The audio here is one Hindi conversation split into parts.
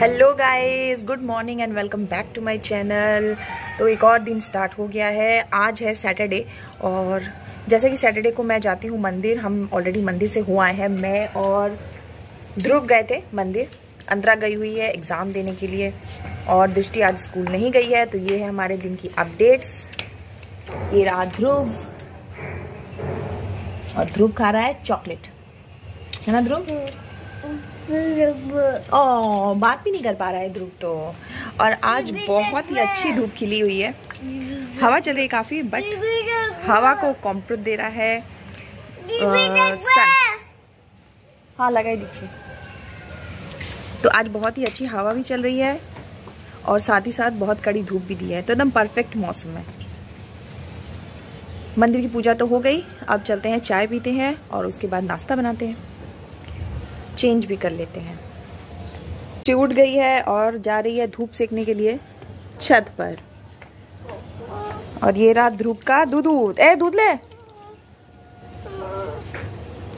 Hello guys good morning and welcome back to my channel तो एक और दिन स्टार्ट हो गया है आज है सैटरडे और जैसे कि सैटरडे को मैं जाती हूँ मंदिर हम ऑलरेडी मंदिर से हुआ है मैं और ध्रुव गए थे मंदिर अंतरा गई हुई है एग्ज़ाम देने के लिए और दृष्टि आज स्कूल नहीं गई है तो ये है हमारे दिन की अपडेट्स ये रहा ध्रुव और ध्रुव खा रहा है चॉकलेट है ना ध्रुव हम्म। ओ बात भी नहीं कर पा रहा है ध्रुव तो और आज बहुत ही अच्छी धूप खिली हुई है हवा चल रही है काफ़ी बट हवा को कॉम्प्रोट दे रहा है सन हाँ लगाई दीजिए तो आज बहुत ही अच्छी हवा भी चल रही है और साथ ही साथ बहुत कड़ी धूप भी दी है तो एकदम परफेक्ट मौसम है मंदिर की पूजा तो हो गई अब चलते हैं चाय पीते हैं और उसके बाद नाश्ता बनाते हैं चेंज भी कर लेते हैं टी उठ गई है और जा रही है धूप सेकने के लिए छत पर और ये रहा ध्रुव का दूध दूध ए दूध ले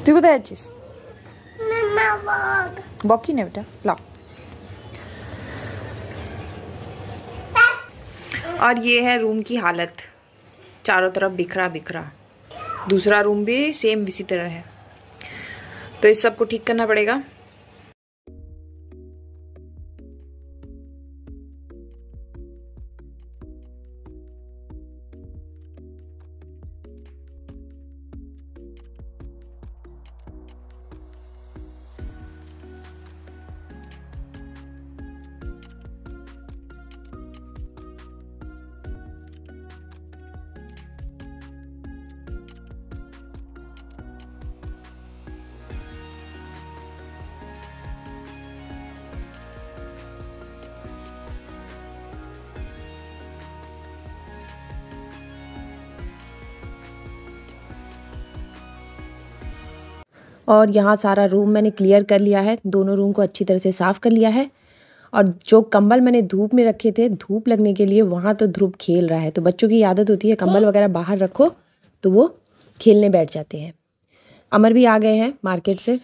तू है चीज बॉकी ने बेटा ला और ये है रूम की हालत चारों तरफ बिखरा बिखरा दूसरा रूम भी सेम इसी तरह है तो इस सब को ठीक करना पड़ेगा और यहाँ सारा रूम मैंने क्लियर कर लिया है दोनों रूम को अच्छी तरह से साफ़ कर लिया है और जो कंबल मैंने धूप में रखे थे धूप लगने के लिए वहाँ तो ध्रुप खेल रहा है तो बच्चों की आदत होती है कंबल हाँ। वगैरह बाहर रखो तो वो खेलने बैठ जाते हैं अमर भी आ गए हैं मार्केट से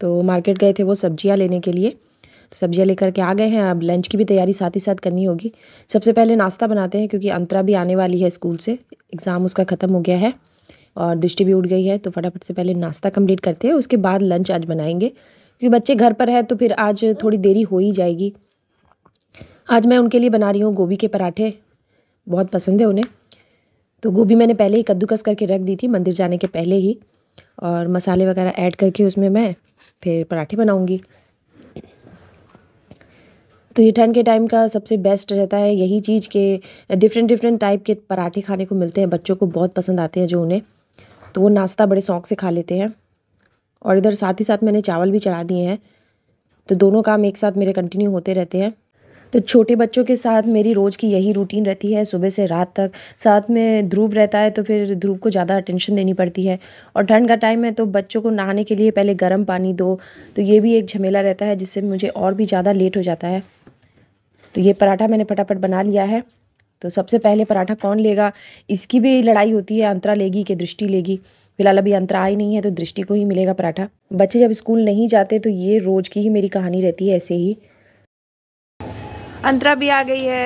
तो मार्केट गए थे वो सब्जियाँ लेने के लिए तो सब्जियाँ लेकर के आ गए हैं अब लंच की भी तैयारी साथ ही साथ करनी होगी सबसे पहले नाश्ता बनाते हैं क्योंकि अंतरा भी आने वाली है स्कूल से एग्ज़ाम उसका ख़त्म हो गया है और दृष्टि भी उठ गई है तो फटाफट से पहले नाश्ता कंप्लीट करते हैं उसके बाद लंच आज बनाएंगे क्योंकि बच्चे घर पर है तो फिर आज थोड़ी देरी हो ही जाएगी आज मैं उनके लिए बना रही हूँ गोभी के पराठे बहुत पसंद है उन्हें तो गोभी मैंने पहले ही कद्दूकस करके रख दी थी मंदिर जाने के पहले ही और मसाले वगैरह ऐड करके उसमें मैं फिर पराठे बनाऊँगी तो ये ठंड के टाइम का सबसे बेस्ट रहता है यही चीज़ के डिफरेंट डिफरेंट टाइप के पराठे खाने को मिलते हैं बच्चों को बहुत पसंद आते हैं जो उन्हें तो वो नाश्ता बड़े शौक़ से खा लेते हैं और इधर साथ ही साथ मैंने चावल भी चढ़ा दिए हैं तो दोनों काम एक साथ मेरे कंटिन्यू होते रहते हैं तो छोटे बच्चों के साथ मेरी रोज़ की यही रूटीन रहती है सुबह से रात तक साथ में ध्रुव रहता है तो फिर ध्रुव को ज़्यादा अटेंशन देनी पड़ती है और ठंड का टाइम है तो बच्चों को नहाने के लिए पहले गर्म पानी दो तो ये भी एक झमेला रहता है जिससे मुझे और भी ज़्यादा लेट हो जाता है तो ये पराठा मैंने फटाफट बना लिया है तो सबसे पहले पराठा कौन लेगा इसकी भी लड़ाई होती है अंतरा लेगी कि दृष्टि लेगी फिलहाल अभी अंतरा आई नहीं है तो दृष्टि को ही मिलेगा पराठा बच्चे जब स्कूल नहीं जाते तो ये रोज़ की ही मेरी कहानी रहती है ऐसे ही अंतरा भी आ गई है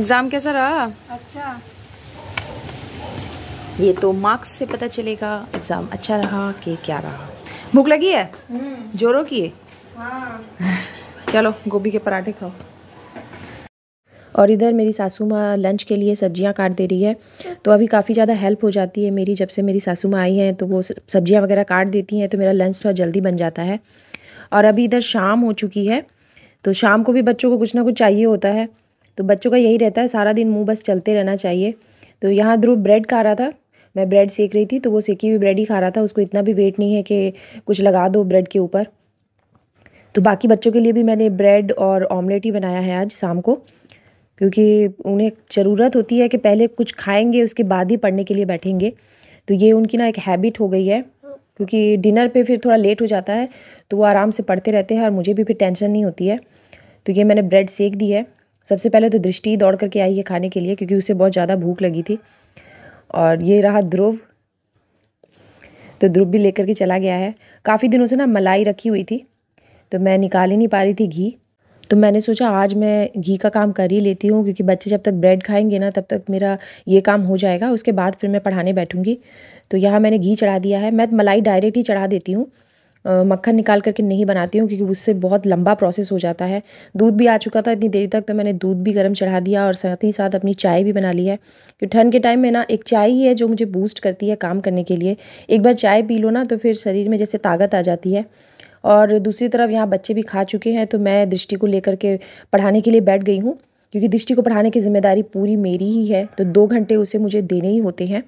एग्ज़ाम कैसा रहा अच्छा ये तो मार्क्स से पता चलेगा एग्ज़ाम अच्छा रहा कि क्या रहा भूख लगी है हम्म। जोरों की है हाँ। चलो गोभी के पराठे खाओ और इधर मेरी सासू माँ लंच के लिए सब्जियाँ काट दे रही है तो अभी काफ़ी ज़्यादा हेल्प हो जाती है मेरी जब से मेरी सासू माँ आई हैं तो वो सब्जियाँ वगैरह काट देती हैं तो मेरा लंच थोड़ा जल्दी बन जाता है और अभी इधर शाम हो चुकी है तो शाम को भी बच्चों को कुछ ना कुछ चाहिए होता है तो बच्चों का यही रहता है सारा दिन मुँह बस चलते रहना चाहिए तो यहाँ ध्रुव ब्रेड खा रहा था मैं ब्रेड सेक रही थी तो वो सेकी हुई ब्रेड ही खा रहा था उसको इतना भी वेट नहीं है कि कुछ लगा दो ब्रेड के ऊपर तो बाकी बच्चों के लिए भी मैंने ब्रेड और ऑमलेट ही बनाया है आज शाम को क्योंकि उन्हें ज़रूरत होती है कि पहले कुछ खाएंगे उसके बाद ही पढ़ने के लिए बैठेंगे तो ये उनकी ना एक हैबिट हो गई है क्योंकि डिनर पे फिर थोड़ा लेट हो जाता है तो वो आराम से पढ़ते रहते हैं और मुझे भी फिर टेंशन नहीं होती है तो ये मैंने ब्रेड सेक दी है सबसे पहले तो दृष्टि दौड़ करके आई है खाने के लिए क्योंकि उसे बहुत ज़्यादा भूख लगी थी और ये रहा ध्रुव तो ध्रुव भी लेकर के चला गया है काफ़ी दिनों से ना मलाई रखी हुई थी तो मैं निकाल ही नहीं पा रही थी घी तो मैंने सोचा आज मैं घी का काम कर ही लेती हूँ क्योंकि बच्चे जब तक ब्रेड खाएंगे ना तब तक मेरा ये काम हो जाएगा उसके बाद फिर मैं पढ़ाने बैठूँगी तो यहाँ मैंने घी चढ़ा दिया है मैं मलाई डायरेक्ट ही चढ़ा देती हूँ मक्खन निकाल करके नहीं बनाती हूँ क्योंकि उससे बहुत लंबा प्रोसेस हो जाता है दूध भी आ चुका था इतनी देर तक तो मैंने दूध भी गर्म चढ़ा दिया और साथ ही साथ अपनी चाय भी बना ली है क्योंकि ठंड के टाइम में ना एक चाय ही है जो मुझे बूस्ट करती है काम करने के लिए एक बार चाय पी लो ना तो फिर शरीर में जैसे ताकत आ जाती है और दूसरी तरफ यहाँ बच्चे भी खा चुके हैं तो मैं दृष्टि को लेकर के पढ़ाने के लिए बैठ गई हूँ क्योंकि दृष्टि को पढ़ाने की जिम्मेदारी पूरी मेरी ही है तो दो घंटे उसे मुझे देने ही होते हैं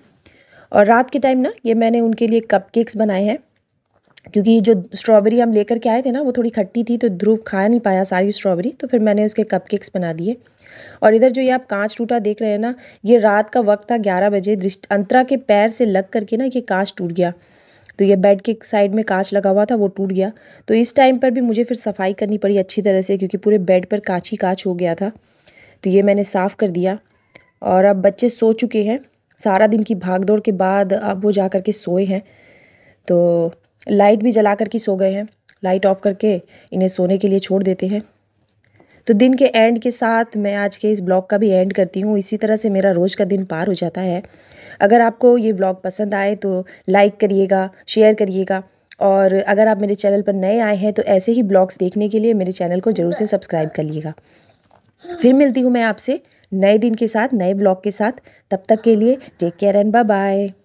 और रात के टाइम ना ये मैंने उनके लिए कप बनाए हैं क्योंकि जो स्ट्रॉबेरी हम लेकर के आए थे ना वो थोड़ी खट्टी थी तो ध्रुव खा नहीं पाया सारी स्ट्रॉबेरी तो फिर मैंने उसके कपकेक्स बना दिए और इधर जो ये आप कांच टूटा देख रहे हैं ना ये रात का वक्त था ग्यारह बजे दृष्ट अंतरा के पैर से लग करके ना ये कांच टूट गया तो ये बेड के साइड में कांच लगा हुआ था वो टूट गया तो इस टाइम पर भी मुझे फिर सफाई करनी पड़ी अच्छी तरह से क्योंकि पूरे बेड पर कांच ही कांच हो गया था तो ये मैंने साफ़ कर दिया और अब बच्चे सो चुके हैं सारा दिन की भाग दौड़ के बाद अब वो जा कर के सोए हैं तो लाइट भी जला कर सो गए हैं लाइट ऑफ़ करके इन्हें सोने के लिए छोड़ देते हैं तो दिन के एंड के साथ मैं आज के इस ब्लॉग का भी एंड करती हूँ इसी तरह से मेरा रोज़ का दिन पार हो जाता है अगर आपको ये ब्लॉग पसंद आए तो लाइक करिएगा शेयर करिएगा और अगर आप मेरे चैनल पर नए आए हैं तो ऐसे ही ब्लॉग्स देखने के लिए मेरे चैनल को ज़रूर से सब्सक्राइब कर लीजिएगा फिर मिलती हूँ मैं आपसे नए दिन के साथ नए ब्लॉग के साथ तब तक के लिए take care and bye bye